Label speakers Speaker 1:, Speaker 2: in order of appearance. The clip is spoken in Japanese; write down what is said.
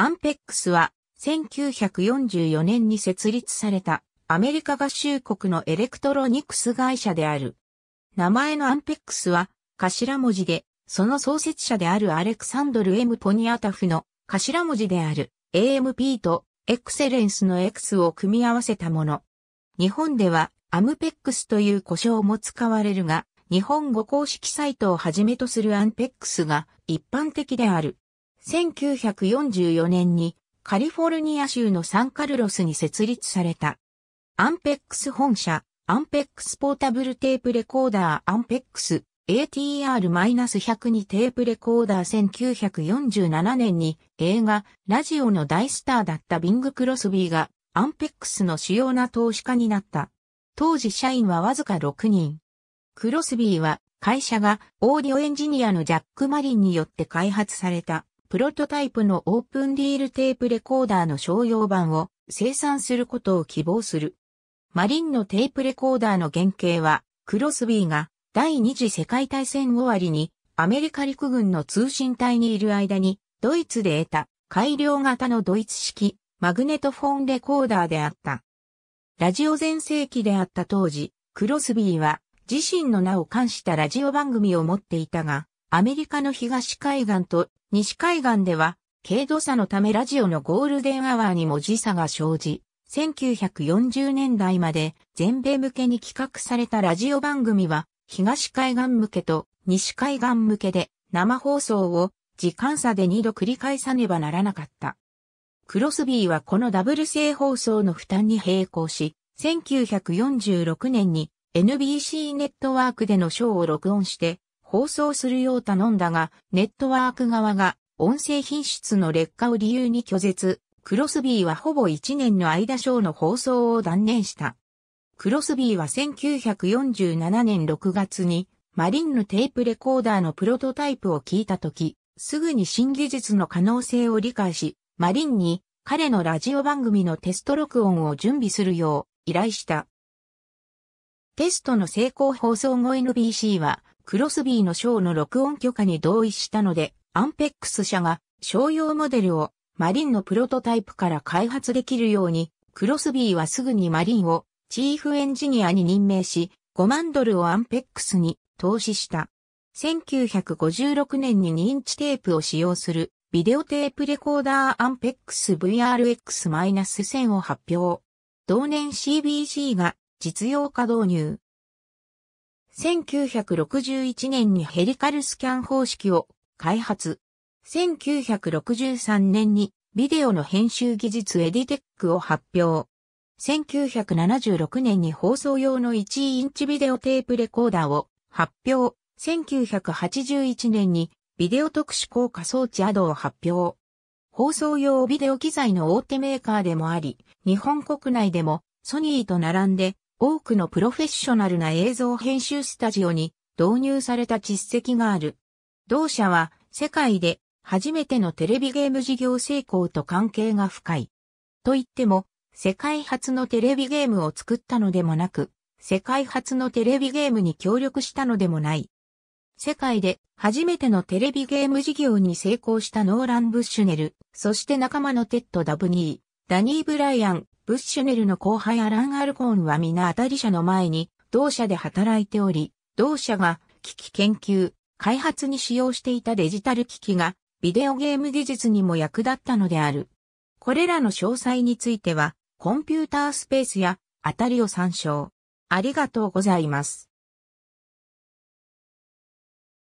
Speaker 1: アンペックスは1944年に設立されたアメリカ合衆国のエレクトロニクス会社である。名前のアンペックスは頭文字で、その創設者であるアレクサンドル・ M・ ポニアタフの頭文字である AMP とエクセレンスの X を組み合わせたもの。日本ではアムペックスという呼称も使われるが、日本語公式サイトをはじめとするアンペックスが一般的である。1944年にカリフォルニア州のサンカルロスに設立された。アンペックス本社、アンペックスポータブルテープレコーダーアンペックス ATR-102 テープレコーダー1947年に映画、ラジオの大スターだったビング・クロスビーがアンペックスの主要な投資家になった。当時社員はわずか6人。クロスビーは会社がオーディオエンジニアのジャック・マリンによって開発されたプロトタイプのオープンディールテープレコーダーの商用版を生産することを希望する。マリンのテープレコーダーの原型は、クロスビーが第二次世界大戦終わりにアメリカ陸軍の通信隊にいる間にドイツで得た改良型のドイツ式マグネトフォンレコーダーであった。ラジオ全盛期であった当時、クロスビーは自身の名を冠したラジオ番組を持っていたが、アメリカの東海岸と西海岸では、軽度差のためラジオのゴールデンアワーにも時差が生じ、1940年代まで全米向けに企画されたラジオ番組は、東海岸向けと西海岸向けで生放送を時間差で2度繰り返さねばならなかった。クロスビーはこのダブル性放送の負担に並行し、1946年に NBC ネットワークでのショーを録音して、放送するよう頼んだが、ネットワーク側が音声品質の劣化を理由に拒絶。クロスビーはほぼ1年の間ショーの放送を断念した。クロスビーは1947年6月にマリンのテープレコーダーのプロトタイプを聞いたとき、すぐに新技術の可能性を理解し、マリンに彼のラジオ番組のテスト録音を準備するよう依頼した。テストの成功放送後 NBC はクロスビーのショーの録音許可に同意したので、アンペックス社が商用モデルをマリンのプロトタイプから開発できるように、クロスビーはすぐにマリンをチーフエンジニアに任命し、5万ドルをアンペックスに投資した。1956年に2インチテープを使用するビデオテープレコーダーアンペックス VRX-1000 を発表。同年 CBC が実用化導入。1961年にヘリカルスキャン方式を開発。1963年にビデオの編集技術エディテックを発表。1976年に放送用の1インチビデオテープレコーダーを発表。1981年にビデオ特殊効果装置アドを発表。放送用ビデオ機材の大手メーカーでもあり、日本国内でもソニーと並んで多くのプロフェッショナルな映像編集スタジオに導入された実績がある。同社は世界で初めてのテレビゲーム事業成功と関係が深い。と言っても、世界初のテレビゲームを作ったのでもなく、世界初のテレビゲームに協力したのでもない。世界で初めてのテレビゲーム事業に成功したノーラン・ブッシュネル、そして仲間のテッド・ダブニー、ダニー・ブライアン、ブッシュネルの後輩アラン・アルコーンは皆当たり者の前に、同社で働いており、同社が機器研究、開発に使用していたデジタル機器が、ビデオゲーム技術にも役立ったのである。これらの詳細については、コンピュータースペースや、あたりを参照。ありがとうございます。